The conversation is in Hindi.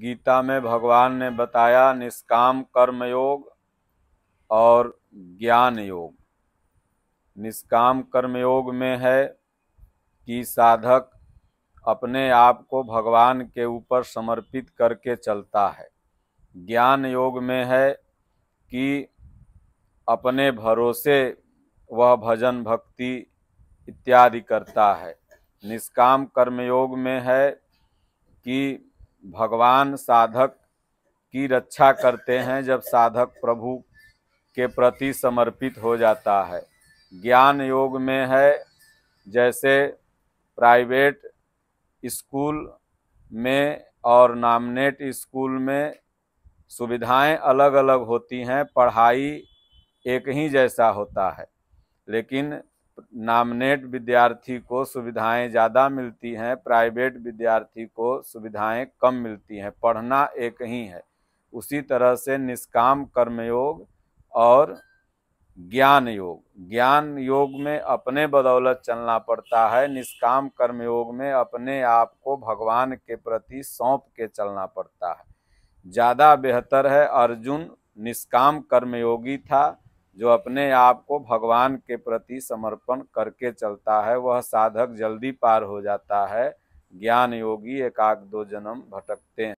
गीता में भगवान ने बताया निष्काम कर्म योग और ज्ञान योग निष्काम कर्म योग में है कि साधक अपने आप को भगवान के ऊपर समर्पित करके चलता है ज्ञान योग में है कि अपने भरोसे वह भजन भक्ति इत्यादि करता है निष्काम कर्मयोग में है कि भगवान साधक की रक्षा करते हैं जब साधक प्रभु के प्रति समर्पित हो जाता है ज्ञान योग में है जैसे प्राइवेट स्कूल में और नामनेट स्कूल में सुविधाएं अलग अलग होती हैं पढ़ाई एक ही जैसा होता है लेकिन नामनेट विद्यार्थी को सुविधाएं ज़्यादा मिलती हैं प्राइवेट विद्यार्थी को सुविधाएं कम मिलती हैं पढ़ना एक ही है उसी तरह से निष्काम कर्मयोग और ज्ञान योग ज्ञान योग में अपने बदौलत चलना पड़ता है निष्काम कर्मयोग में अपने आप को भगवान के प्रति सौंप के चलना पड़ता है ज़्यादा बेहतर है अर्जुन निष्काम कर्मयोगी था जो अपने आप को भगवान के प्रति समर्पण करके चलता है वह साधक जल्दी पार हो जाता है ज्ञान योगी एकाक दो जन्म भटकते हैं